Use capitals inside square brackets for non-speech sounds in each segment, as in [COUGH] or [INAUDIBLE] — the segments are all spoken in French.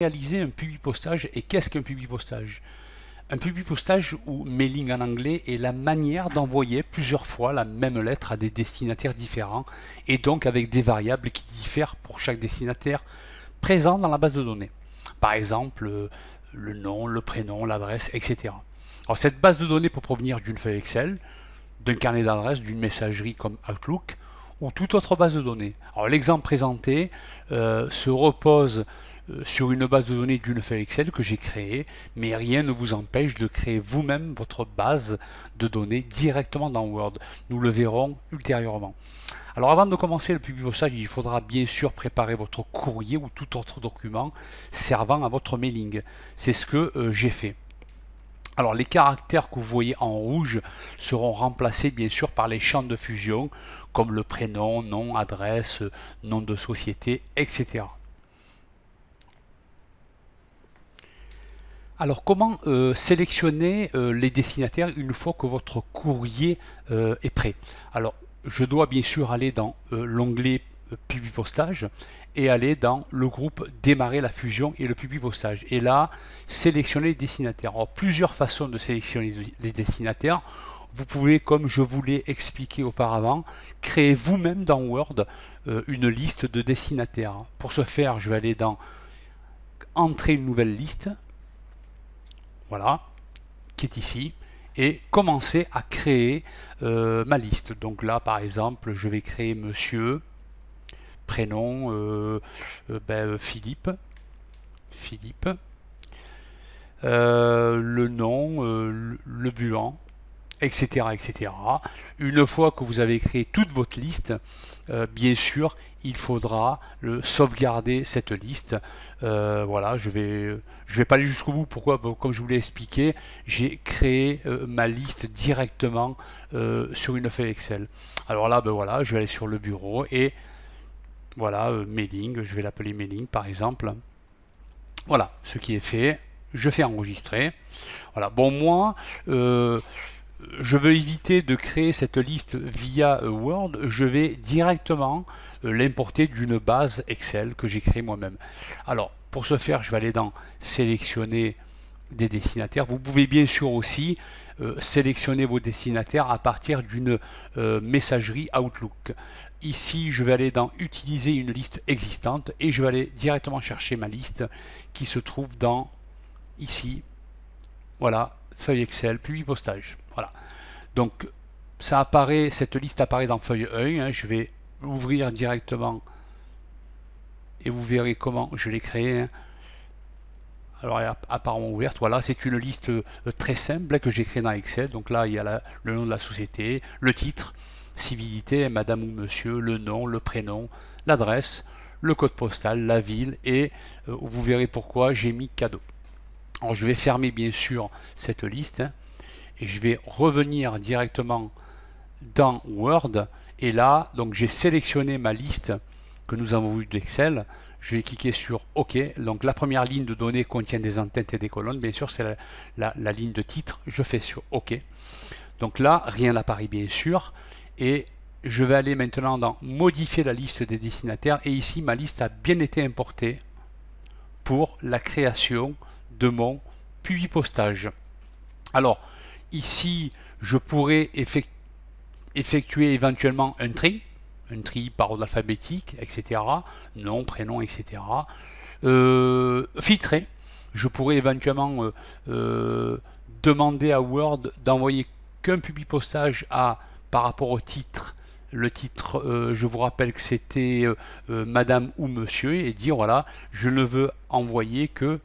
réaliser un postage et qu'est-ce qu'un publipostage Un publipostage ou mailing en anglais est la manière d'envoyer plusieurs fois la même lettre à des destinataires différents et donc avec des variables qui diffèrent pour chaque destinataire présent dans la base de données. Par exemple, euh, le nom, le prénom, l'adresse, etc. cette base de données peut provenir d'une feuille Excel, d'un carnet d'adresses, d'une messagerie comme Outlook ou toute autre base de données. Alors l'exemple présenté euh, se repose euh, sur une base de données d'une feuille Excel que j'ai créée, mais rien ne vous empêche de créer vous-même votre base de données directement dans Word. Nous le verrons ultérieurement. Alors avant de commencer le publiossage, il faudra bien sûr préparer votre courrier ou tout autre document servant à votre mailing. C'est ce que euh, j'ai fait. Alors les caractères que vous voyez en rouge seront remplacés bien sûr par les champs de fusion comme le prénom, nom, adresse, nom de société, etc. Alors comment euh, sélectionner euh, les destinataires une fois que votre courrier euh, est prêt Alors je dois bien sûr aller dans l'onglet PubliPostage postage et aller dans le groupe démarrer la fusion et le PubliPostage postage et là sélectionner les destinataires. Alors, plusieurs façons de sélectionner les destinataires. Vous pouvez, comme je vous l'ai expliqué auparavant, créer vous-même dans Word une liste de destinataires. Pour ce faire, je vais aller dans Entrer une nouvelle liste, voilà, qui est ici, et commencer à créer euh, ma liste. Donc là, par exemple, je vais créer monsieur, prénom, euh, euh, ben, Philippe, Philippe, le nom, le buant etc., etc. Une fois que vous avez créé toute votre liste, euh, bien sûr, il faudra le sauvegarder cette liste. Euh, voilà, je vais, je vais pas aller jusqu'au bout. Pourquoi Comme je vous l'ai expliqué, j'ai créé euh, ma liste directement sur une feuille Excel. Alors là, ben voilà, je vais aller sur le bureau et voilà, mailing. Je vais l'appeler mailing par exemple. Voilà, ce qui est fait. Je fais enregistrer. Voilà. Bon, moi je veux éviter de créer cette liste via euh, Word, je vais directement euh, l'importer d'une base Excel que j'ai créée moi-même. Alors, pour ce faire, je vais aller dans Sélectionner des destinataires. Vous pouvez bien sûr aussi euh, sélectionner vos destinataires à partir d'une messagerie Outlook. Ici, je vais aller dans Utiliser une liste existante et je vais aller directement chercher ma liste qui se trouve dans ici, voilà, feuille Excel, puis postage. Voilà. Donc, ça apparaît, cette liste apparaît dans feuille 1. Hein. Je vais l'ouvrir directement et vous verrez comment je l'ai créée. Hein. elle Alors, apparemment ouverte, voilà, c'est une liste euh, très simple que j'ai créée dans Excel. Donc là, il y a le nom de la société, le titre, civilité, madame ou monsieur, le nom, le prénom, l'adresse, le code postal, la ville et euh, vous verrez pourquoi j'ai mis cadeau. Alors, je vais fermer bien sûr cette liste. Hein je vais revenir directement dans Word et là donc j'ai sélectionné ma liste que nous avons vue d'Excel je vais cliquer sur OK donc la première ligne de données contient des entêtes et des colonnes bien sûr c'est la, ligne de titre je fais sur OK donc là rien n'apparaît bien sûr et je vais aller maintenant dans modifier la liste des destinataires et ici ma liste a bien été importée pour la création de mon publipostage postage alors ici, je pourrais effectuer éventuellement un tri, un tri par ordre alphabétique, etc. Nom, prénom, etc. Euh, filtrer, je pourrais éventuellement euh, euh, demander à Word d'envoyer qu'un public postage à, par rapport au titre. Le titre, euh, je vous rappelle que c'était Madame ou Monsieur, et dire voilà, je ne veux envoyer que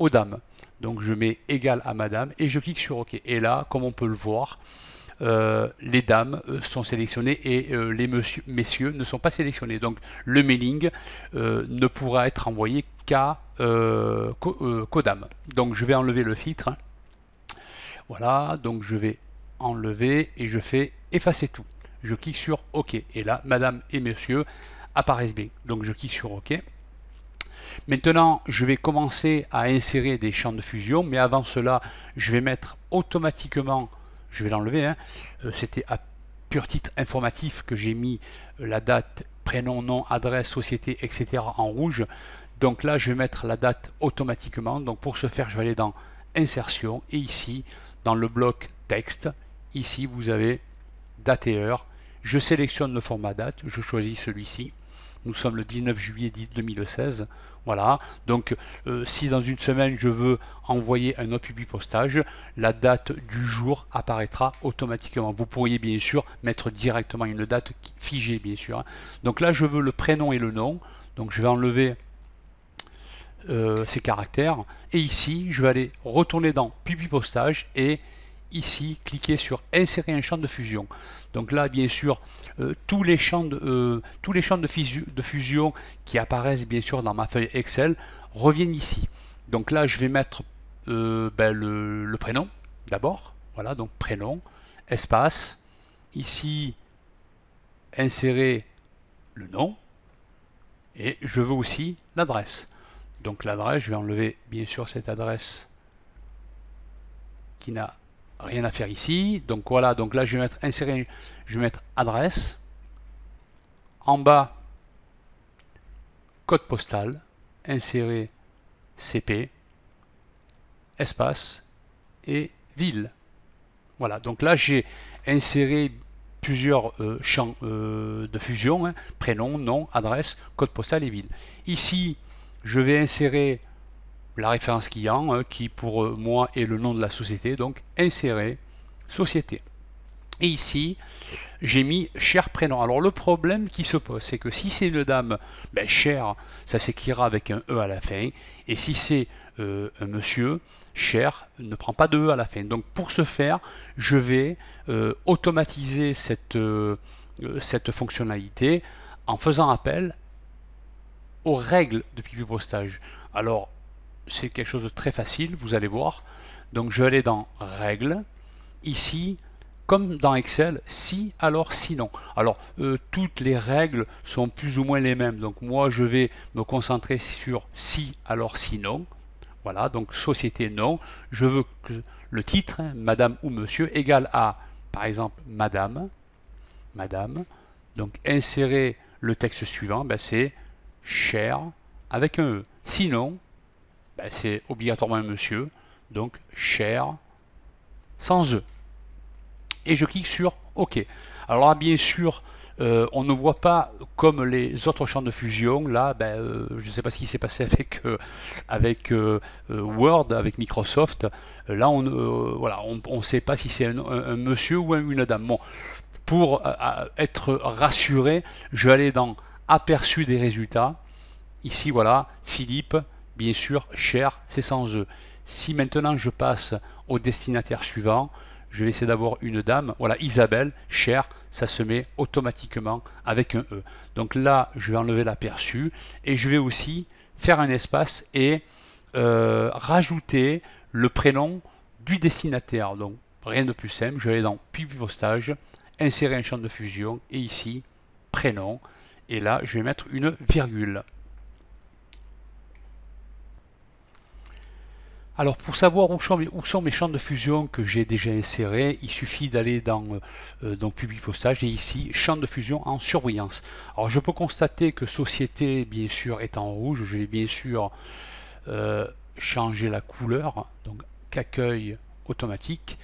aux dames. Donc je mets égal à madame et je clique sur OK. Et là, comme on peut le voir, euh, les dames euh, sont sélectionnées et euh, les messieurs ne sont pas sélectionnés. Donc le mailing ne pourra être envoyé qu'à qu'aux dames. Donc je vais enlever le filtre. Hein. Voilà, donc je vais enlever et je fais effacer tout. Je clique sur OK. Et là, madame et monsieur apparaissent bien. Donc je clique sur OK. Maintenant, je vais commencer à insérer des champs de fusion, mais avant cela, je vais mettre automatiquement, je vais l'enlever, hein, euh, c'était à pur titre informatif que j'ai mis euh, la date, prénom, nom, adresse, société, etc. en rouge. Donc là, je vais mettre la date automatiquement. Donc pour ce faire, je vais aller dans insertion et ici, dans le bloc texte, ici vous avez date et heure. Je sélectionne le format date, je choisis celui-ci. Nous sommes le 19 juillet 2016. Voilà. Donc, euh, si dans une semaine je veux envoyer un autre public postage, la date du jour apparaîtra automatiquement. Vous pourriez bien sûr mettre directement une date figée, bien sûr. Hein. Donc là, je veux le prénom et le nom. Donc, je vais enlever euh, ces caractères. Et ici, je vais aller retourner dans public postage et ici, cliquez sur insérer un champ de fusion. Donc là, bien sûr, euh, tous les champs, de, euh, tous les champs de, fusion, de fusion qui apparaissent bien sûr dans ma feuille Excel reviennent ici. Donc là, je vais mettre euh, ben, le, le, prénom d'abord. Voilà, donc prénom, espace. Ici, insérer le nom. Et je veux aussi l'adresse. Donc l'adresse, je vais enlever bien sûr cette adresse qui n'a rien à faire ici. Donc voilà, donc là je vais mettre insérer, je vais mettre adresse. En bas, code postal, insérer CP, espace et ville. Voilà, donc là j'ai inséré plusieurs euh, champs euh, de fusion, hein, prénom, nom, adresse, code postal et ville. Ici, je vais insérer la référence client hein, qui pour euh, moi est le nom de la société, donc insérer société. Et ici, j'ai mis cher prénom. Alors le problème qui se pose, c'est que si c'est une dame, ben, cher, ça s'écrira avec un E à la fin. Et si c'est euh, un monsieur, cher ne prend pas de E à la fin. Donc pour ce faire, je vais euh, automatiser cette, cette fonctionnalité en faisant appel aux règles de Pipi Postage. Alors c'est quelque chose de très facile, vous allez voir. Donc je vais aller dans règles. Ici, comme dans Excel, si, alors sinon. Alors, euh, toutes les règles sont plus ou moins les mêmes. Donc moi, je vais me concentrer sur si, alors sinon. Voilà, donc société non. Je veux que le titre, hein, madame ou monsieur, égale à, par exemple, madame. Madame. Donc insérer le texte suivant, ben, c'est cher avec un E. Sinon, ben, c'est obligatoirement un monsieur, donc cher, sans E. Et je clique sur OK. Alors bien sûr, euh, on ne voit pas comme les autres champs de fusion. Là, ben, euh, je ne sais pas ce qui s'est passé [LAUGHS] avec, euh, avec Word, avec Microsoft. Là, on ne voilà, on, sait pas si c'est un, monsieur ou une dame. Bon, pour être rassuré, je vais aller dans aperçu des résultats. Ici, voilà, Philippe, bien sûr, cher, c'est sans eux. Si maintenant je passe au destinataire suivant, je vais essayer d'avoir une dame, voilà, Isabelle, cher, ça se met automatiquement avec un E. Donc là, je vais enlever l'aperçu et je vais aussi faire un espace et euh, rajouter le prénom du destinataire. Donc rien de plus simple, je vais aller dans publipostage insérer un champ de fusion et ici, prénom. Et là, je vais mettre une virgule. Alors pour savoir où sont, mes champs de fusion que j'ai déjà insérés, il suffit d'aller euh, dans public postage et ici champs de fusion en surveillance. Alors je peux constater que société bien sûr est en rouge, je vais bien sûr euh, changer la couleur, donc qu'accueil automatique.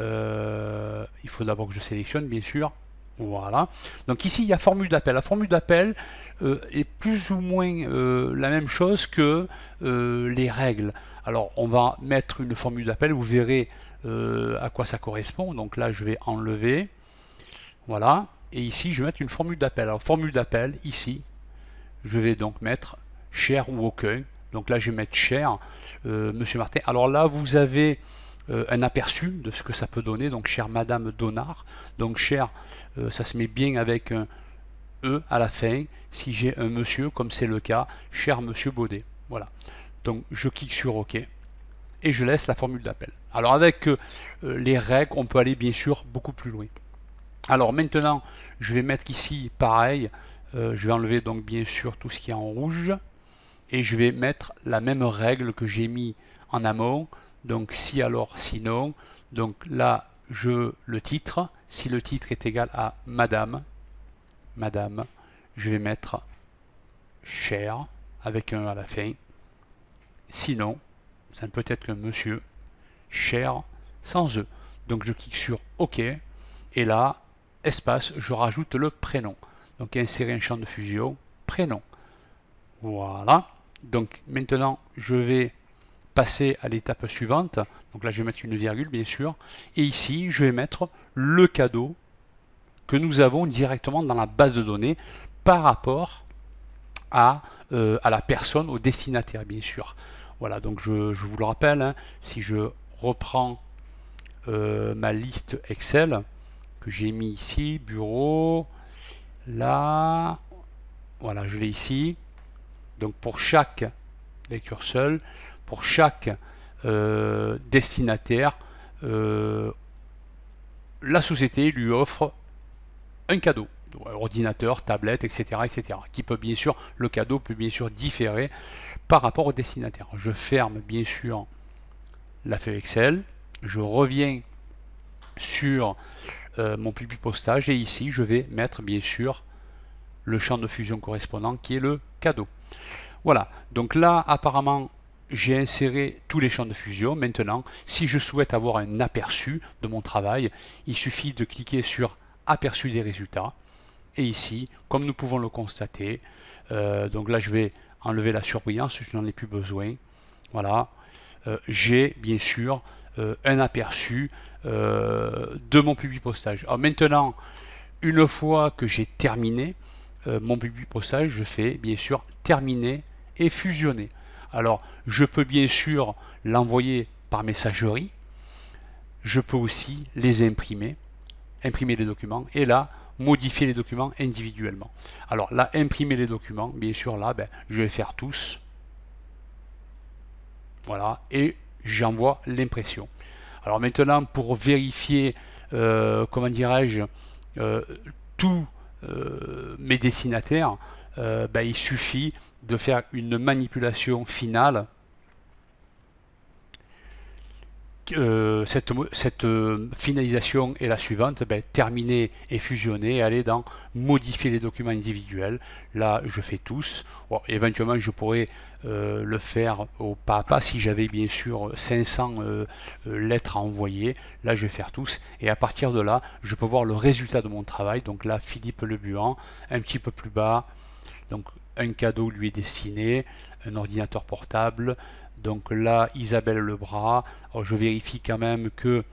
Euh, il faut d'abord que je sélectionne bien sûr voilà. Donc ici, il y a formule d'appel. La formule d'appel euh, est plus ou moins euh, la même chose que euh, les règles. Alors, on va mettre une formule d'appel. Vous verrez à quoi ça correspond. Donc là, je vais enlever. Voilà. Et ici, je vais mettre une formule d'appel. Alors, formule d'appel, ici, je vais donc mettre cher ou aucun Donc là, je vais mettre share, Monsieur Martin. Alors là, vous avez euh, un aperçu de ce que ça peut donner. Donc, chère Madame Donnard. Donc, chère, euh, ça se met bien avec un E à la fin. Si j'ai un monsieur, comme c'est le cas, cher Monsieur Baudet. Voilà. Donc, je clique sur OK et je laisse la formule d'appel. Alors, avec euh, les règles, on peut aller bien sûr beaucoup plus loin. Alors, maintenant, je vais mettre ici pareil. je vais enlever donc bien sûr tout ce qui est en rouge et je vais mettre la même règle que j'ai mis en amont, donc si alors sinon, donc là je le titre, si le titre est égal à madame, madame, je vais mettre cher avec un à la fin, sinon, ça ne peut être que monsieur, cher sans e. Donc je clique sur OK et là, espace, je rajoute le prénom. Donc insérer un champ de fusion, prénom. Voilà. Donc maintenant, je vais passer à l'étape suivante. Donc là, je vais mettre une virgule, bien sûr. Et ici, je vais mettre le cadeau que nous avons directement dans la base de données par rapport à, euh, à la personne, au destinataire, bien sûr. Voilà, donc je, vous le rappelle, hein, si je reprends euh, ma liste Excel que j'ai mis ici, bureau, là, voilà, je l'ai ici. Donc pour chaque lecture pour chaque euh, destinataire, euh, la société lui offre un cadeau euh, ordinateur, tablette, etc., etc. Qui peut bien sûr, le cadeau peut bien sûr différer par rapport au destinataire. Je ferme bien sûr la feuille Excel, je reviens sur mon public postage et ici je vais mettre bien sûr le champ de fusion correspondant qui est le cadeau. Voilà, donc là apparemment j'ai inséré tous les champs de fusion. Maintenant, si je souhaite avoir un aperçu de mon travail, il suffit de cliquer sur aperçu des résultats. Et ici, comme nous pouvons le constater, euh, donc là je vais enlever la surbrillance, je n'en ai plus besoin. Voilà, euh, j'ai bien sûr euh, un aperçu de mon public postage. Alors maintenant, une fois que j'ai terminé mon public postage, je fais bien sûr terminer et fusionner. Alors, je peux bien sûr l'envoyer par messagerie. Je peux aussi les imprimer, imprimer les documents. Et là, modifier les documents individuellement. Alors là, imprimer les documents, bien sûr, là, ben, je vais faire tous. Voilà, et j'envoie l'impression. Alors maintenant, pour vérifier, euh, comment dirais-je, euh, tout euh, mes euh, bah, il suffit de faire une manipulation finale Euh, cette, euh, finalisation est la suivante, ben, terminer et fusionner, aller dans modifier les documents individuels. Là, je fais tous. éventuellement, je pourrais euh, le faire au pas à pas si j'avais bien sûr 500 lettres à envoyer. Là, je vais faire tous. Et à partir de là, je peux voir le résultat de mon travail. Donc là, Philippe Lebuan, un petit peu plus bas. Donc un cadeau lui est destiné, un ordinateur portable, donc là, Isabelle Lebras. je vérifie quand même que